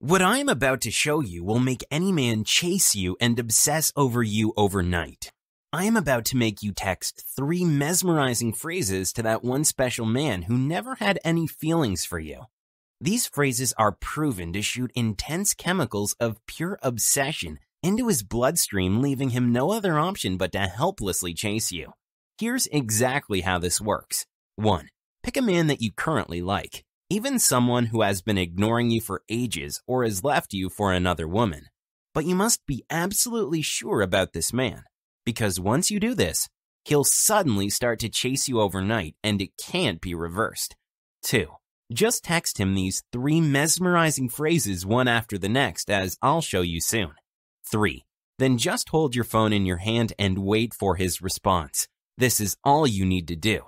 What I am about to show you will make any man chase you and obsess over you overnight. I am about to make you text three mesmerizing phrases to that one special man who never had any feelings for you. These phrases are proven to shoot intense chemicals of pure obsession into his bloodstream, leaving him no other option but to helplessly chase you. Here's exactly how this works. 1. Pick a man that you currently like even someone who has been ignoring you for ages or has left you for another woman. But you must be absolutely sure about this man, because once you do this, he'll suddenly start to chase you overnight and it can't be reversed. 2. Just text him these three mesmerizing phrases one after the next, as I'll show you soon. 3. Then just hold your phone in your hand and wait for his response. This is all you need to do.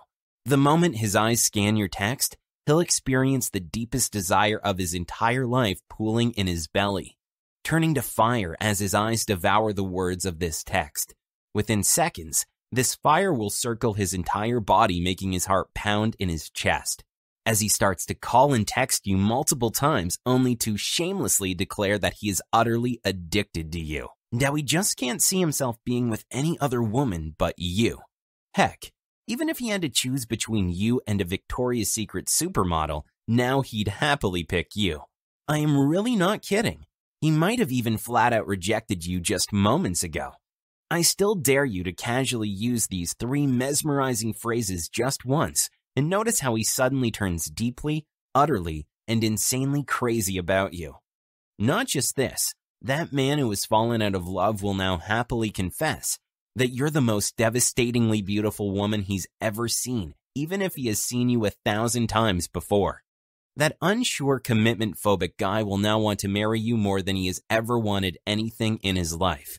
The moment his eyes scan your text, he'll experience the deepest desire of his entire life pooling in his belly, turning to fire as his eyes devour the words of this text. Within seconds, this fire will circle his entire body, making his heart pound in his chest. As he starts to call and text you multiple times, only to shamelessly declare that he is utterly addicted to you. Now he just can't see himself being with any other woman but you. Heck, even if he had to choose between you and a Victoria's Secret supermodel, now he'd happily pick you. I am really not kidding. He might have even flat out rejected you just moments ago. I still dare you to casually use these three mesmerizing phrases just once and notice how he suddenly turns deeply, utterly, and insanely crazy about you. Not just this, that man who has fallen out of love will now happily confess that you're the most devastatingly beautiful woman he's ever seen, even if he has seen you a thousand times before. That unsure commitment phobic guy will now want to marry you more than he has ever wanted anything in his life.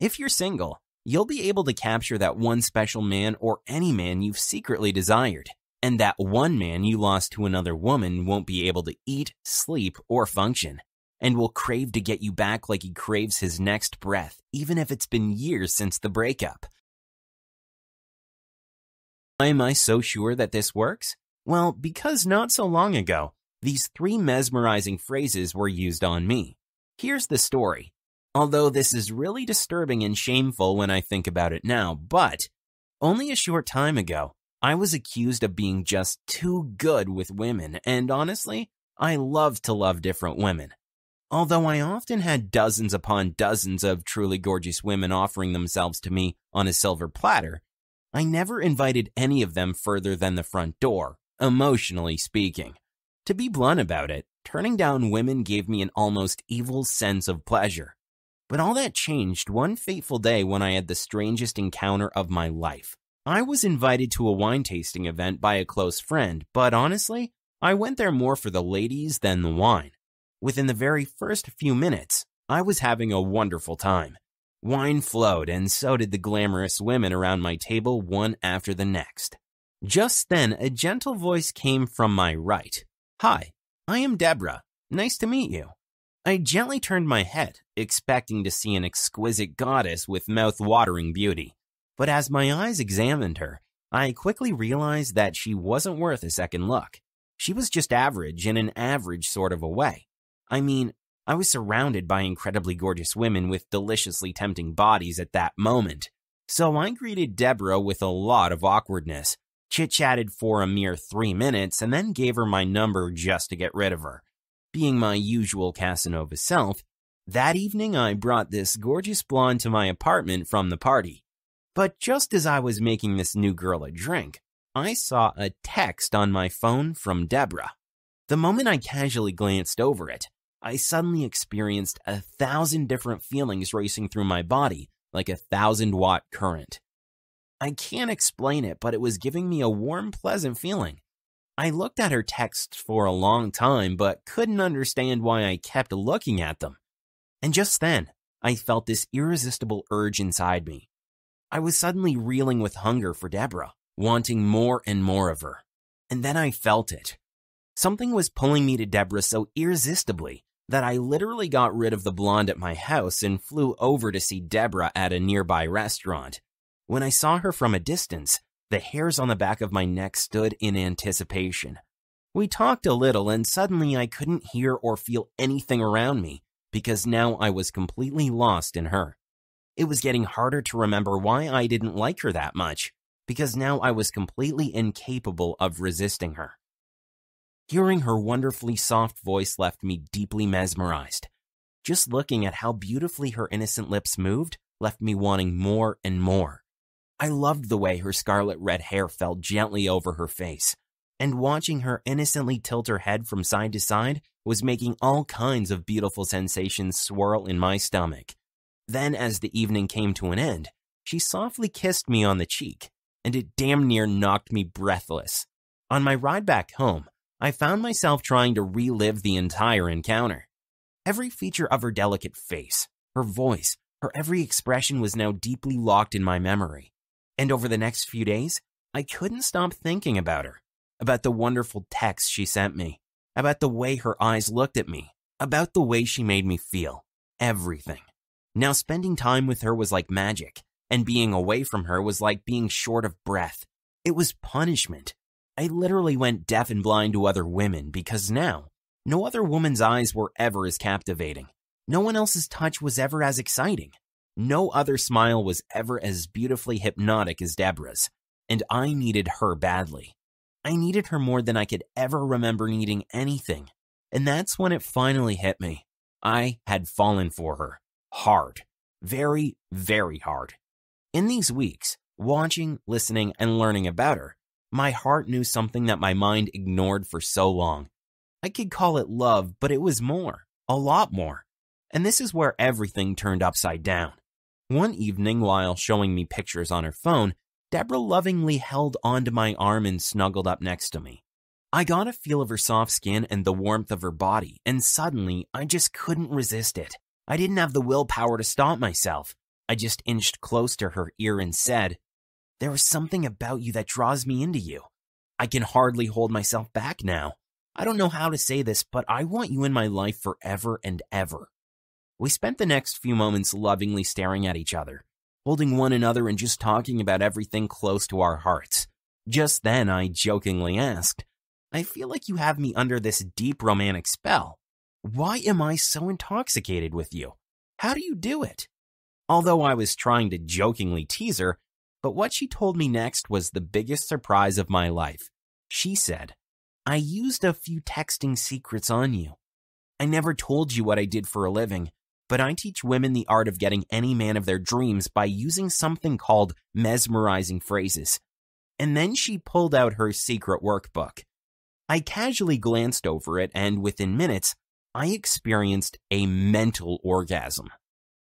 If you're single, you'll be able to capture that one special man or any man you've secretly desired. And that one man you lost to another woman won't be able to eat, sleep, or function and will crave to get you back like he craves his next breath, even if it's been years since the breakup. Why am I so sure that this works? Well, because not so long ago, these three mesmerizing phrases were used on me. Here's the story. Although this is really disturbing and shameful when I think about it now, but only a short time ago, I was accused of being just too good with women, and honestly, I love to love different women although I often had dozens upon dozens of truly gorgeous women offering themselves to me on a silver platter, I never invited any of them further than the front door, emotionally speaking. To be blunt about it, turning down women gave me an almost evil sense of pleasure. But all that changed one fateful day when I had the strangest encounter of my life. I was invited to a wine tasting event by a close friend, but honestly, I went there more for the ladies than the wine. Within the very first few minutes, I was having a wonderful time. Wine flowed, and so did the glamorous women around my table, one after the next. Just then, a gentle voice came from my right. Hi, I am Deborah. Nice to meet you. I gently turned my head, expecting to see an exquisite goddess with mouth-watering beauty. But as my eyes examined her, I quickly realized that she wasn't worth a second look. She was just average in an average sort of a way. I mean, I was surrounded by incredibly gorgeous women with deliciously tempting bodies at that moment. So I greeted Deborah with a lot of awkwardness, chit chatted for a mere three minutes, and then gave her my number just to get rid of her. Being my usual Casanova self, that evening I brought this gorgeous blonde to my apartment from the party. But just as I was making this new girl a drink, I saw a text on my phone from Deborah. The moment I casually glanced over it, I suddenly experienced a thousand different feelings racing through my body, like a thousand watt current. I can't explain it, but it was giving me a warm, pleasant feeling. I looked at her texts for a long time, but couldn't understand why I kept looking at them. And just then, I felt this irresistible urge inside me. I was suddenly reeling with hunger for Deborah, wanting more and more of her. And then I felt it. Something was pulling me to Deborah so irresistibly that I literally got rid of the blonde at my house and flew over to see Deborah at a nearby restaurant. When I saw her from a distance, the hairs on the back of my neck stood in anticipation. We talked a little, and suddenly I couldn't hear or feel anything around me because now I was completely lost in her. It was getting harder to remember why I didn't like her that much because now I was completely incapable of resisting her. Hearing her wonderfully soft voice left me deeply mesmerized. Just looking at how beautifully her innocent lips moved left me wanting more and more. I loved the way her scarlet red hair fell gently over her face, and watching her innocently tilt her head from side to side was making all kinds of beautiful sensations swirl in my stomach. Then, as the evening came to an end, she softly kissed me on the cheek, and it damn near knocked me breathless. On my ride back home, I found myself trying to relive the entire encounter. Every feature of her delicate face, her voice, her every expression was now deeply locked in my memory. And over the next few days, I couldn't stop thinking about her, about the wonderful texts she sent me, about the way her eyes looked at me, about the way she made me feel, everything. Now, spending time with her was like magic, and being away from her was like being short of breath. It was punishment, I literally went deaf and blind to other women because now, no other woman's eyes were ever as captivating. No one else's touch was ever as exciting. No other smile was ever as beautifully hypnotic as Deborah's, and I needed her badly. I needed her more than I could ever remember needing anything. And that's when it finally hit me. I had fallen for her. Hard. Very, very hard. In these weeks, watching, listening, and learning about her, my heart knew something that my mind ignored for so long. I could call it love, but it was more, a lot more. And this is where everything turned upside down. One evening, while showing me pictures on her phone, Deborah lovingly held onto my arm and snuggled up next to me. I got a feel of her soft skin and the warmth of her body, and suddenly I just couldn't resist it. I didn't have the willpower to stop myself. I just inched close to her ear and said, there is something about you that draws me into you. I can hardly hold myself back now. I don't know how to say this, but I want you in my life forever and ever. We spent the next few moments lovingly staring at each other, holding one another and just talking about everything close to our hearts. Just then, I jokingly asked, I feel like you have me under this deep romantic spell. Why am I so intoxicated with you? How do you do it? Although I was trying to jokingly tease her, but what she told me next was the biggest surprise of my life. She said, I used a few texting secrets on you. I never told you what I did for a living, but I teach women the art of getting any man of their dreams by using something called mesmerizing phrases. And then she pulled out her secret workbook. I casually glanced over it, and within minutes, I experienced a mental orgasm.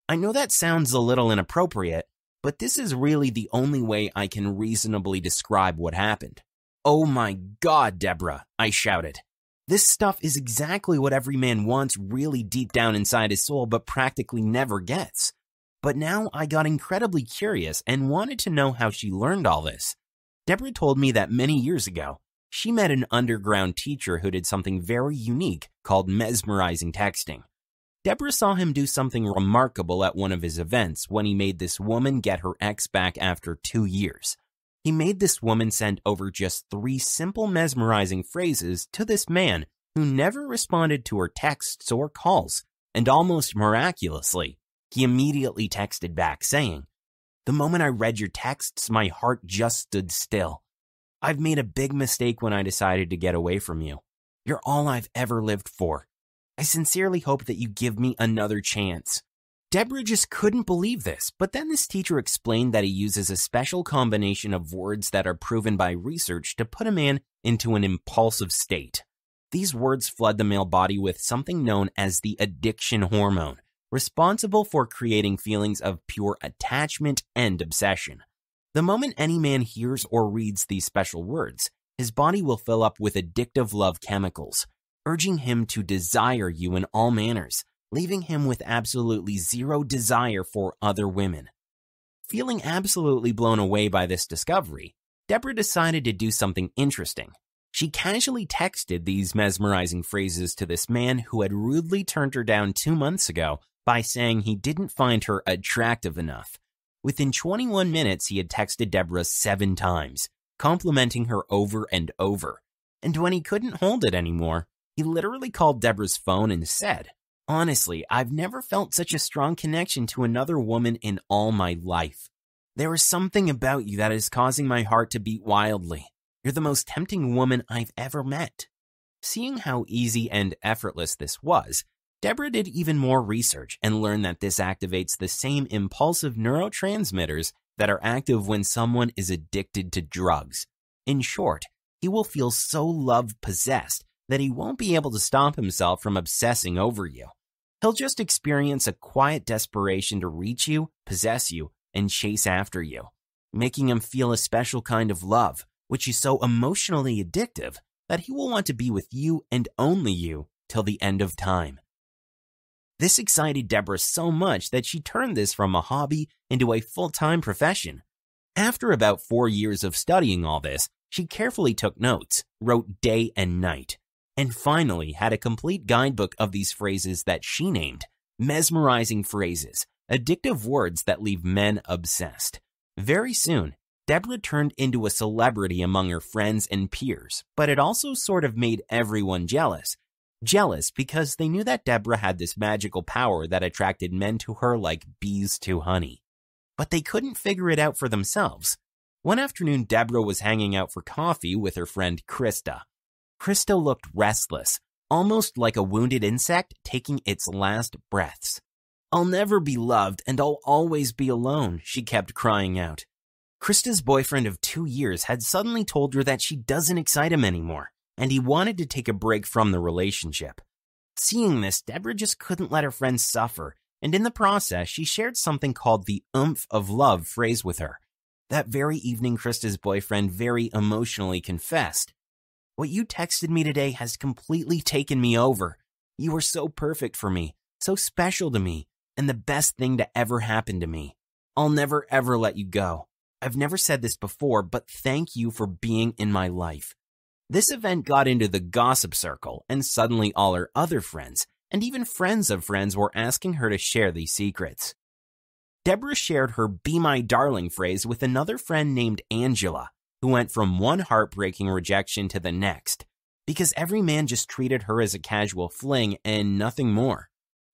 I know that sounds a little inappropriate, but this is really the only way I can reasonably describe what happened. Oh my god, Deborah, I shouted. This stuff is exactly what every man wants really deep down inside his soul, but practically never gets. But now I got incredibly curious and wanted to know how she learned all this. Deborah told me that many years ago, she met an underground teacher who did something very unique called mesmerizing texting. Deborah saw him do something remarkable at one of his events when he made this woman get her ex back after two years. He made this woman send over just three simple mesmerizing phrases to this man who never responded to her texts or calls, and almost miraculously, he immediately texted back saying, The moment I read your texts, my heart just stood still. I've made a big mistake when I decided to get away from you. You're all I've ever lived for. I sincerely hope that you give me another chance. Deborah just couldn't believe this, but then this teacher explained that he uses a special combination of words that are proven by research to put a man into an impulsive state. These words flood the male body with something known as the addiction hormone, responsible for creating feelings of pure attachment and obsession. The moment any man hears or reads these special words, his body will fill up with addictive love chemicals urging him to desire you in all manners, leaving him with absolutely zero desire for other women. Feeling absolutely blown away by this discovery, Deborah decided to do something interesting. She casually texted these mesmerizing phrases to this man who had rudely turned her down two months ago by saying he didn't find her attractive enough. Within 21 minutes, he had texted Deborah seven times, complimenting her over and over. And when he couldn't hold it anymore, he literally called Deborah's phone and said, Honestly, I've never felt such a strong connection to another woman in all my life. There is something about you that is causing my heart to beat wildly. You're the most tempting woman I've ever met. Seeing how easy and effortless this was, Deborah did even more research and learned that this activates the same impulsive neurotransmitters that are active when someone is addicted to drugs. In short, he will feel so love possessed that he won't be able to stop himself from obsessing over you. He'll just experience a quiet desperation to reach you, possess you, and chase after you, making him feel a special kind of love, which is so emotionally addictive that he will want to be with you and only you till the end of time. This excited Deborah so much that she turned this from a hobby into a full time profession. After about four years of studying all this, she carefully took notes, wrote day and night, and finally had a complete guidebook of these phrases that she named mesmerizing phrases, addictive words that leave men obsessed. Very soon, Deborah turned into a celebrity among her friends and peers, but it also sort of made everyone jealous. Jealous because they knew that Deborah had this magical power that attracted men to her like bees to honey. But they couldn't figure it out for themselves. One afternoon, Deborah was hanging out for coffee with her friend Krista, Christa looked restless, almost like a wounded insect taking its last breaths. I'll never be loved and I'll always be alone, she kept crying out. Krista's boyfriend of two years had suddenly told her that she doesn't excite him anymore, and he wanted to take a break from the relationship. Seeing this, Deborah just couldn't let her friend suffer, and in the process, she shared something called the oomph of love phrase with her. That very evening, Krista's boyfriend very emotionally confessed what you texted me today has completely taken me over. You are so perfect for me, so special to me, and the best thing to ever happen to me. I'll never ever let you go. I've never said this before, but thank you for being in my life. This event got into the gossip circle, and suddenly all her other friends, and even friends of friends, were asking her to share these secrets. Deborah shared her be my darling phrase with another friend named Angela, who went from one heartbreaking rejection to the next because every man just treated her as a casual fling and nothing more.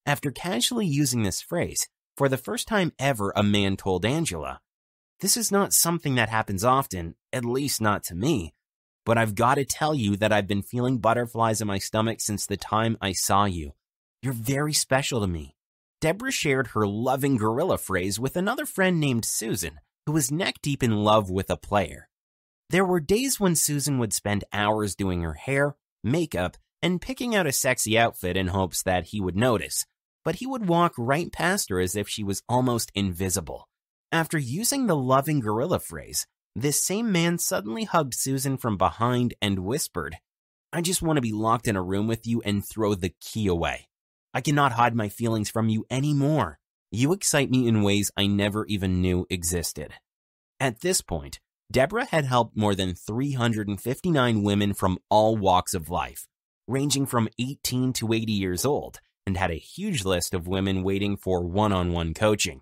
After casually using this phrase, for the first time ever, a man told Angela, This is not something that happens often, at least not to me, but I've got to tell you that I've been feeling butterflies in my stomach since the time I saw you. You're very special to me. Deborah shared her loving gorilla phrase with another friend named Susan, who was neck deep in love with a player. There were days when Susan would spend hours doing her hair, makeup, and picking out a sexy outfit in hopes that he would notice, but he would walk right past her as if she was almost invisible. After using the loving gorilla phrase, this same man suddenly hugged Susan from behind and whispered, I just want to be locked in a room with you and throw the key away. I cannot hide my feelings from you anymore. You excite me in ways I never even knew existed. At this point, Deborah had helped more than 359 women from all walks of life, ranging from 18 to 80 years old, and had a huge list of women waiting for one on one coaching.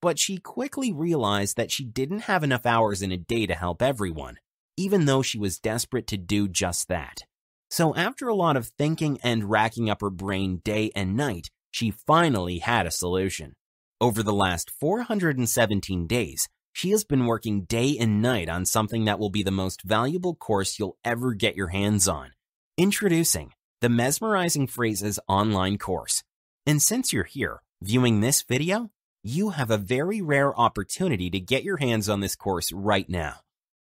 But she quickly realized that she didn't have enough hours in a day to help everyone, even though she was desperate to do just that. So, after a lot of thinking and racking up her brain day and night, she finally had a solution. Over the last 417 days, she has been working day and night on something that will be the most valuable course you'll ever get your hands on. Introducing the Mesmerizing Phrases online course. And since you're here viewing this video, you have a very rare opportunity to get your hands on this course right now.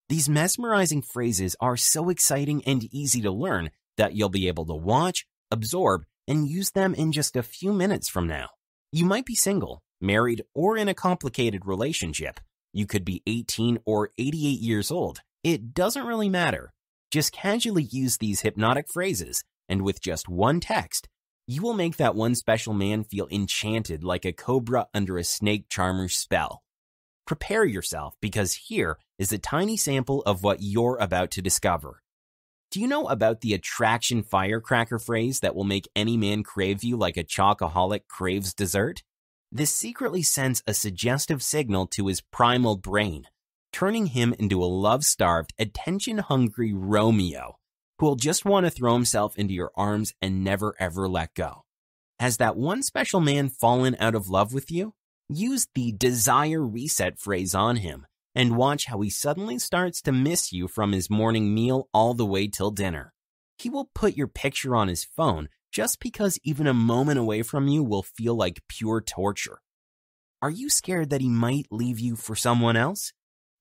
These mesmerizing phrases are so exciting and easy to learn that you'll be able to watch, absorb, and use them in just a few minutes from now. You might be single, married, or in a complicated relationship, you could be 18 or 88 years old. It doesn't really matter. Just casually use these hypnotic phrases, and with just one text, you will make that one special man feel enchanted like a cobra under a snake charmer's spell. Prepare yourself because here is a tiny sample of what you're about to discover. Do you know about the attraction firecracker phrase that will make any man crave you like a chocoholic craves dessert? This secretly sends a suggestive signal to his primal brain, turning him into a love starved, attention hungry Romeo who'll just want to throw himself into your arms and never ever let go. Has that one special man fallen out of love with you? Use the desire reset phrase on him and watch how he suddenly starts to miss you from his morning meal all the way till dinner. He will put your picture on his phone just because even a moment away from you will feel like pure torture. Are you scared that he might leave you for someone else?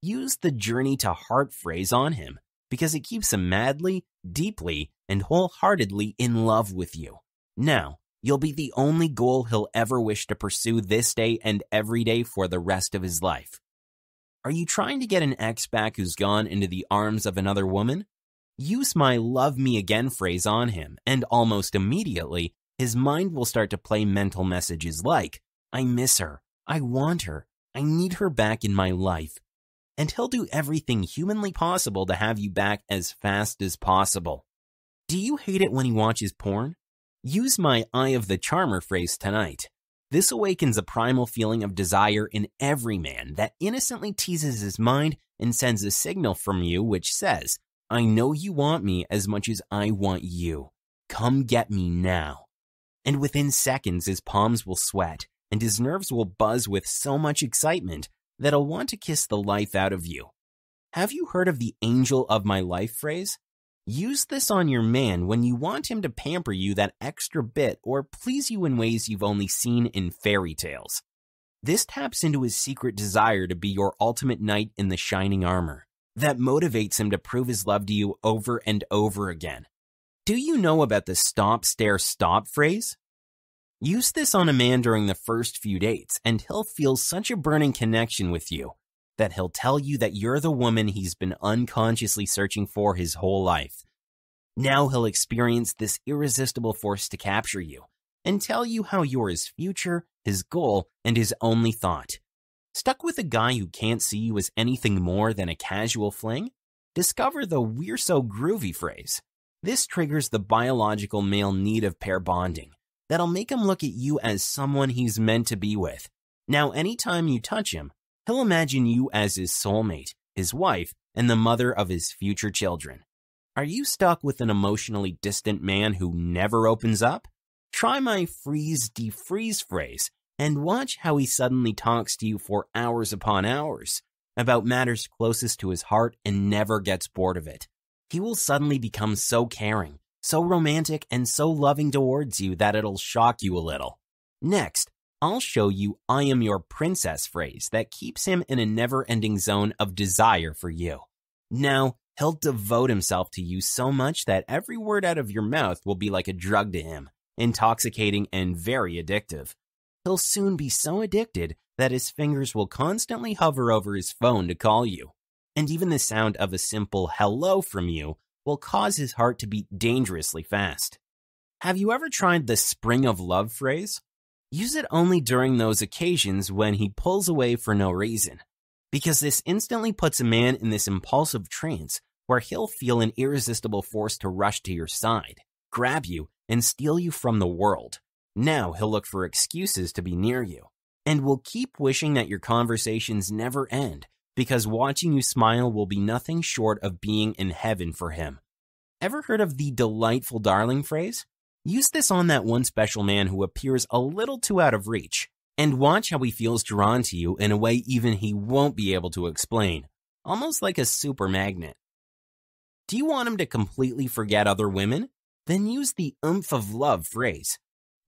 Use the journey to heart phrase on him because it keeps him madly, deeply, and wholeheartedly in love with you. Now, you'll be the only goal he'll ever wish to pursue this day and every day for the rest of his life. Are you trying to get an ex back who's gone into the arms of another woman? Use my love me again phrase on him, and almost immediately, his mind will start to play mental messages like, I miss her, I want her, I need her back in my life. And he'll do everything humanly possible to have you back as fast as possible. Do you hate it when he watches porn? Use my Eye of the Charmer phrase tonight. This awakens a primal feeling of desire in every man that innocently teases his mind and sends a signal from you which says, I know you want me as much as I want you. Come get me now. And within seconds, his palms will sweat and his nerves will buzz with so much excitement that he'll want to kiss the life out of you. Have you heard of the angel of my life phrase? Use this on your man when you want him to pamper you that extra bit or please you in ways you've only seen in fairy tales. This taps into his secret desire to be your ultimate knight in the shining armor that motivates him to prove his love to you over and over again. Do you know about the stop, stare, stop phrase? Use this on a man during the first few dates, and he'll feel such a burning connection with you that he'll tell you that you're the woman he's been unconsciously searching for his whole life. Now he'll experience this irresistible force to capture you and tell you how you're his future, his goal, and his only thought. Stuck with a guy who can't see you as anything more than a casual fling? Discover the we're so groovy phrase. This triggers the biological male need of pair bonding that'll make him look at you as someone he's meant to be with. Now, anytime you touch him, he'll imagine you as his soulmate, his wife, and the mother of his future children. Are you stuck with an emotionally distant man who never opens up? Try my freeze defreeze phrase and watch how he suddenly talks to you for hours upon hours about matters closest to his heart and never gets bored of it. He will suddenly become so caring, so romantic, and so loving towards you that it'll shock you a little. Next, I'll show you I am your princess phrase that keeps him in a never ending zone of desire for you. Now, he'll devote himself to you so much that every word out of your mouth will be like a drug to him, intoxicating and very addictive he'll soon be so addicted that his fingers will constantly hover over his phone to call you. And even the sound of a simple hello from you will cause his heart to beat dangerously fast. Have you ever tried the spring of love phrase? Use it only during those occasions when he pulls away for no reason, because this instantly puts a man in this impulsive trance where he'll feel an irresistible force to rush to your side, grab you, and steal you from the world now he'll look for excuses to be near you and will keep wishing that your conversations never end because watching you smile will be nothing short of being in heaven for him. Ever heard of the delightful darling phrase? Use this on that one special man who appears a little too out of reach and watch how he feels drawn to you in a way even he won't be able to explain, almost like a super magnet. Do you want him to completely forget other women? Then use the oomph of love phrase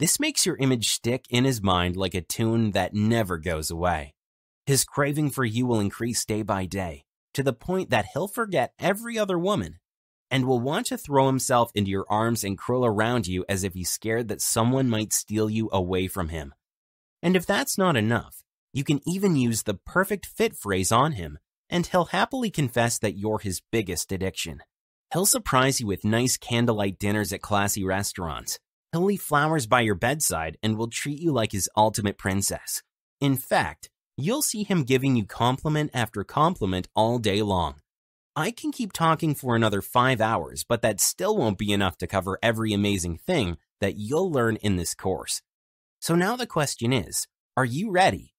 this makes your image stick in his mind like a tune that never goes away. His craving for you will increase day by day to the point that he'll forget every other woman and will want to throw himself into your arms and curl around you as if he's scared that someone might steal you away from him. And if that's not enough, you can even use the perfect fit phrase on him, and he'll happily confess that you're his biggest addiction. He'll surprise you with nice candlelight dinners at classy restaurants, He'll leave flowers by your bedside and will treat you like his ultimate princess. In fact, you'll see him giving you compliment after compliment all day long. I can keep talking for another five hours, but that still won't be enough to cover every amazing thing that you'll learn in this course. So now the question is, are you ready?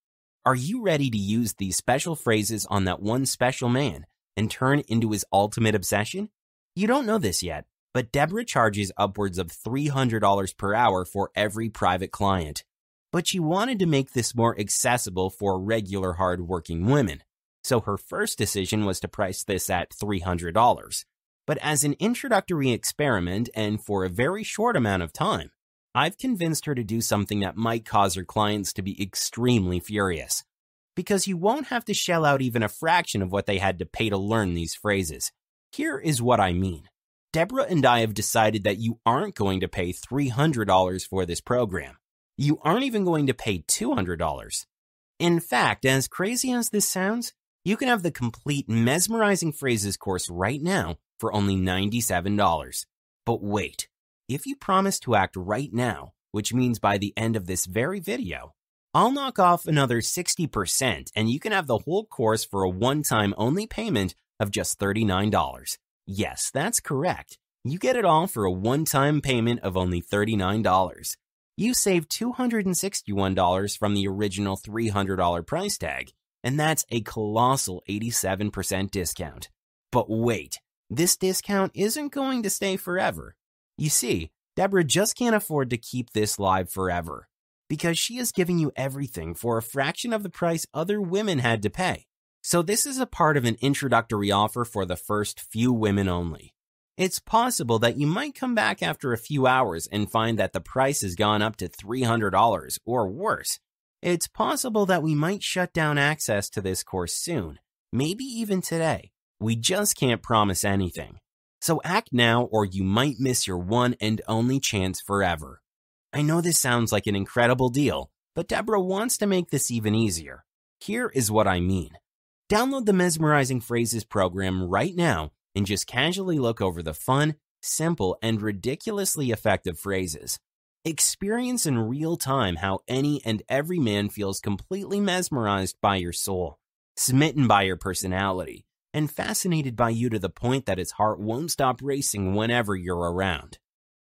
Are you ready to use these special phrases on that one special man and turn into his ultimate obsession? You don't know this yet, but Deborah charges upwards of $300 per hour for every private client. But she wanted to make this more accessible for regular hard-working women, so her first decision was to price this at $300. But as an introductory experiment and for a very short amount of time, I've convinced her to do something that might cause her clients to be extremely furious. Because you won't have to shell out even a fraction of what they had to pay to learn these phrases. Here is what I mean. Deborah and I have decided that you aren't going to pay $300 for this program. You aren't even going to pay $200. In fact, as crazy as this sounds, you can have the complete Mesmerizing Phrases course right now for only $97. But wait, if you promise to act right now, which means by the end of this very video, I'll knock off another 60% and you can have the whole course for a one-time only payment of just $39. Yes, that's correct. You get it all for a one-time payment of only $39. You save $261 from the original $300 price tag, and that's a colossal 87% discount. But wait, this discount isn't going to stay forever. You see, Deborah just can't afford to keep this live forever because she is giving you everything for a fraction of the price other women had to pay. So this is a part of an introductory offer for the first few women only. It's possible that you might come back after a few hours and find that the price has gone up to $300 or worse. It's possible that we might shut down access to this course soon, maybe even today. We just can't promise anything. So act now or you might miss your one and only chance forever. I know this sounds like an incredible deal, but Deborah wants to make this even easier. Here is what I mean. Download the Mesmerizing Phrases program right now and just casually look over the fun, simple, and ridiculously effective phrases. Experience in real time how any and every man feels completely mesmerized by your soul, smitten by your personality, and fascinated by you to the point that his heart won't stop racing whenever you're around.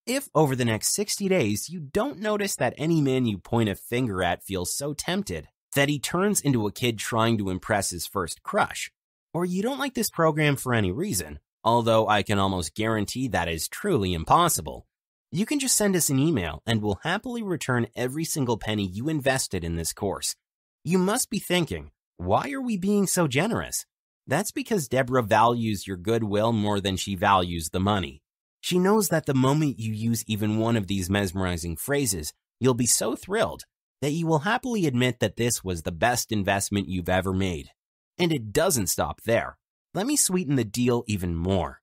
If over the next 60 days you don't notice that any man you point a finger at feels so tempted, that he turns into a kid trying to impress his first crush. Or you don't like this program for any reason, although I can almost guarantee that is truly impossible. You can just send us an email and we'll happily return every single penny you invested in this course. You must be thinking, why are we being so generous? That's because Deborah values your goodwill more than she values the money. She knows that the moment you use even one of these mesmerizing phrases, you'll be so thrilled that you will happily admit that this was the best investment you've ever made. And it doesn't stop there. Let me sweeten the deal even more.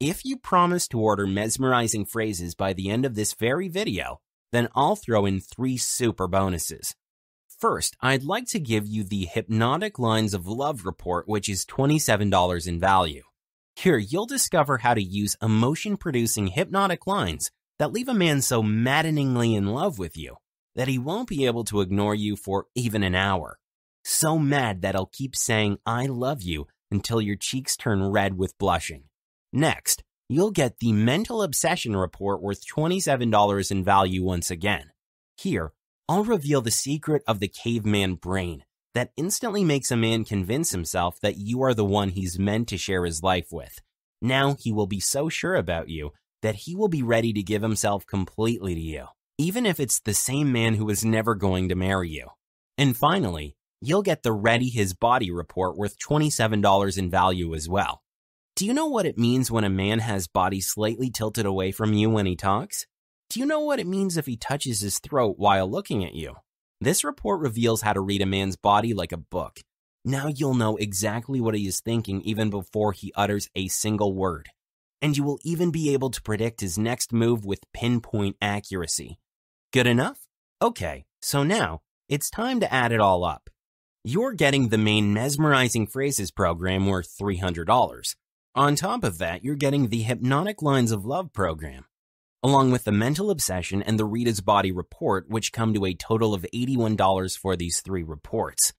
If you promise to order mesmerizing phrases by the end of this very video, then I'll throw in three super bonuses. First, I'd like to give you the Hypnotic Lines of Love report, which is $27 in value. Here, you'll discover how to use emotion producing hypnotic lines that leave a man so maddeningly in love with you that he won't be able to ignore you for even an hour. So mad that he'll keep saying, I love you, until your cheeks turn red with blushing. Next, you'll get the Mental Obsession Report worth $27 in value once again. Here, I'll reveal the secret of the caveman brain that instantly makes a man convince himself that you are the one he's meant to share his life with. Now he will be so sure about you that he will be ready to give himself completely to you even if it's the same man who is never going to marry you. And finally, you'll get the Ready His Body report worth $27 in value as well. Do you know what it means when a man has body slightly tilted away from you when he talks? Do you know what it means if he touches his throat while looking at you? This report reveals how to read a man's body like a book. Now you'll know exactly what he is thinking even before he utters a single word. And you will even be able to predict his next move with pinpoint accuracy. Good enough? Okay, so now it's time to add it all up. You're getting the main Mesmerizing Phrases program worth $300. On top of that, you're getting the Hypnotic Lines of Love program, along with the Mental Obsession and the Rita's Body report, which come to a total of $81 for these three reports.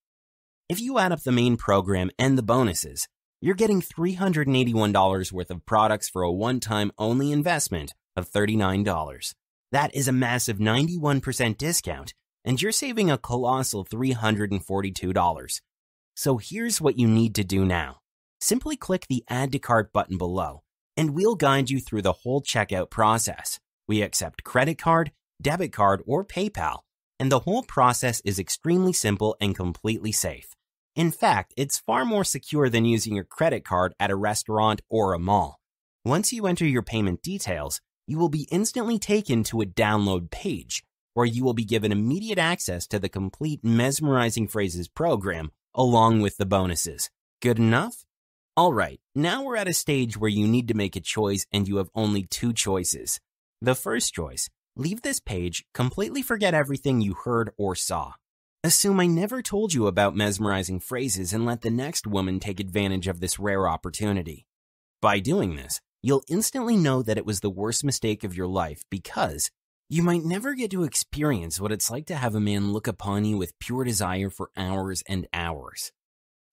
If you add up the main program and the bonuses, you're getting $381 worth of products for a one-time only investment of $39. That is a massive 91% discount, and you're saving a colossal $342. So here's what you need to do now. Simply click the Add to Cart button below, and we'll guide you through the whole checkout process. We accept credit card, debit card, or PayPal, and the whole process is extremely simple and completely safe. In fact, it's far more secure than using your credit card at a restaurant or a mall. Once you enter your payment details, you will be instantly taken to a download page where you will be given immediate access to the complete Mesmerizing Phrases program along with the bonuses. Good enough? All right, now we're at a stage where you need to make a choice and you have only two choices. The first choice, leave this page, completely forget everything you heard or saw. Assume I never told you about mesmerizing phrases and let the next woman take advantage of this rare opportunity. By doing this, you'll instantly know that it was the worst mistake of your life because you might never get to experience what it's like to have a man look upon you with pure desire for hours and hours.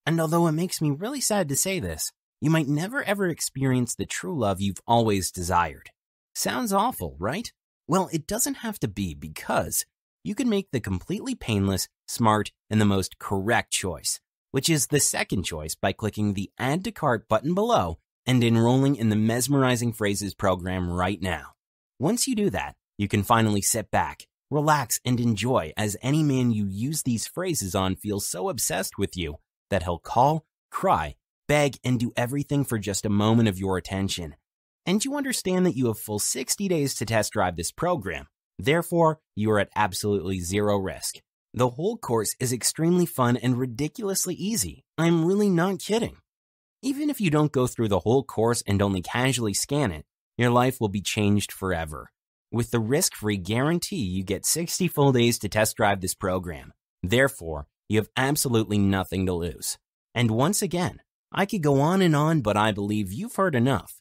And although it makes me really sad to say this, you might never ever experience the true love you've always desired. Sounds awful, right? Well, it doesn't have to be because you can make the completely painless, smart, and the most correct choice, which is the second choice by clicking the Add to Cart button below and enrolling in the Mesmerizing Phrases program right now. Once you do that, you can finally sit back, relax, and enjoy as any man you use these phrases on feels so obsessed with you that he'll call, cry, beg, and do everything for just a moment of your attention. And you understand that you have full 60 days to test drive this program. Therefore, you are at absolutely zero risk. The whole course is extremely fun and ridiculously easy. I'm really not kidding. Even if you don't go through the whole course and only casually scan it, your life will be changed forever. With the risk-free guarantee, you get 60 full days to test drive this program. Therefore, you have absolutely nothing to lose. And once again, I could go on and on, but I believe you've heard enough.